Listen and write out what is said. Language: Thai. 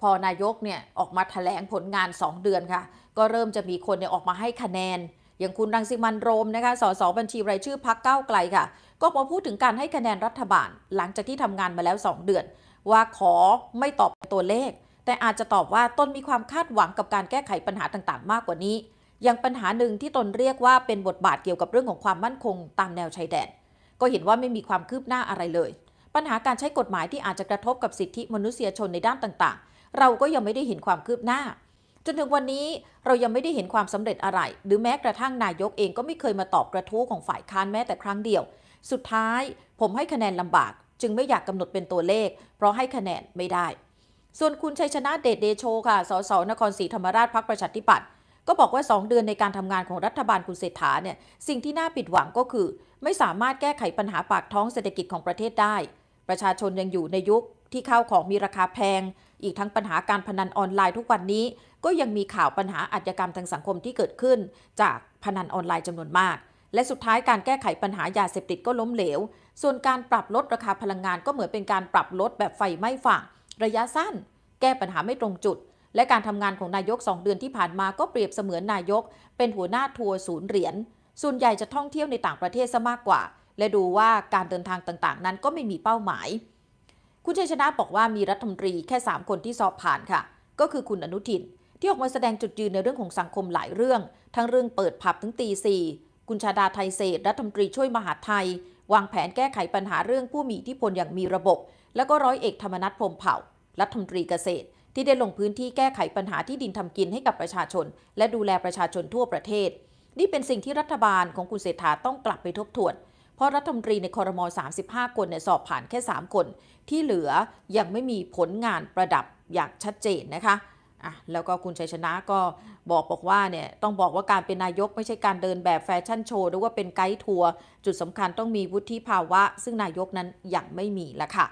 พอนายกเนี่ย ออกมาถแถลงผลงาน 2 เดือนค่ะ ก็เริ่มจะมีคนเนี่ยออกมาให้คะแนน อย่างคุณรังสิมันโรมนะคะ สสบัญชี รายชื่อพักเก้าไกลค่ะ ก็มาพูดถึงการให้คะแนนรัฐบาล หลังจากที่ทำงานมาแล้ว 2 เดือน ว่าขอไม่ตอบตัวเลข แต่อาจจะตอบว่าตนมีความคาดหวังกับการแก้ไขปัญหาต่างๆมากกว่านี้ อย่างปัญหาหนึ่งที่ตนเรียกว่าเป็นบทบาทเกี่ยวกับเรื่องของความมั่นคงตามแนวชายแดน ก็เห็นว่าไม่มีความคืบหน้าอะไรเลย ปัญหาการใช้กฎหมายที่อาจจะกระทบกับสิทธิมนุษยชนในด้านต่าง ๆเราก็ยังไม่ได้เห็นความคืบหน้า จนถึงวันนี้เรายังไม่ได้เห็นความสำเร็จอะไร หรือแม้กระทั่งนายกเองก็ไม่เคยมาตอบกระทู้ของฝ่ายค้านแม้แต่ครั้งเดียว สุดท้ายผมให้คะแนนลำบาก จึงไม่อยากกำหนดเป็นตัวเลข เพราะให้คะแนนไม่ได้ ส่วนคุณชัยชนะเดชเดโชค่ะสสนครศรีธรรมราชพักประชาธิปัตย์ก็บอกว่า 2 เดือนในการทำงานของรัฐบาลคุณเศรษฐาเนี่ยสิ่งที่น่าผิดหวังก็คือ ไม่สามารถแก้ไขปัญหาปากท้องเศรษฐกิจของประเทศได้ ประชาชนยังอยู่ในยุคที่ข้าวของมีราคาแพงอีกทั้งปัญหาการพนันออนไลน์ทุกวันนี้ ก็ยังมีข่าวปัญหาอาชญากรรมทางสังคมที่เกิดขึ้น จากพนันออนไลน์จำนวนมาก และสุดท้ายการแก้ไขปัญหายาเสพติดก็ล้มเหลว ส่วนการปรับลดราคาพลังงานก็เหมือนเป็นการปรับลดแบบไฟไม่ฝั่ง ระยะสั้น แก้ปัญหาไม่ตรงจุด และการทำงานของนายก 2 เดือนที่ผ่านมาก็เปรียบเสมือนนายก เป็นหัวหน้าทัวร์ศูนย์เหรียญส่วนใหญ่จะท่องเที่ยวในต่างประเทศซะมากกว่า และดูว่าการเดินทางต่างๆ นั้นก็ไม่มีเป้าหมายคุณชัยชนะบอกว่ามีรัฐมนตรีแค่ 3 คนที่สอบผ่านค่ะ ก็คือคุณอนุทินที่ออกมาแสดงจุดยืนในเรื่องของสังคมหลายเรื่อง ทั้งเรื่องเปิดผับถึงตีสี่คุณชาดาไทยเศษ รัฐมนตรีช่วยมหาไทย วางแผนแก้ไขปัญหาเรื่องผู้มีอิทธิพลอย่างมีระบบ แล้วก็ร้อยเอกธรรมนัฐพรมเผ่ารัฐมนตรีเกษตร ที่ได้ลงพื้นที่แก้ไขปัญหาที่ดินทำกินให้กับประชาชน และดูแลประชาชนทั่วประเทศ นี่เป็นสิ่งที่รัฐบาลของคุณเศรษฐาต้องกลับไปทบทวนเพราะรัฐมนตรีในคอรมอ35 คนเนี่ยสอบผ่านแค่ 3 คน ที่เหลือยังไม่มีผลงานประดับอย่างชัดเจนนะคะอ่ะแล้วก็คุณชัยชนะก็บอกบอกว่าเนี่ยต้องบอกว่าการเป็นนายกไม่ใช่การเดินแบบแฟชั่นโชว์หรือว่าเป็นไกด์ทัวร์จุดสำคัญต้องมีวุฒิภาวะซึ่งนายกนั้นยังไม่มีละค่ะ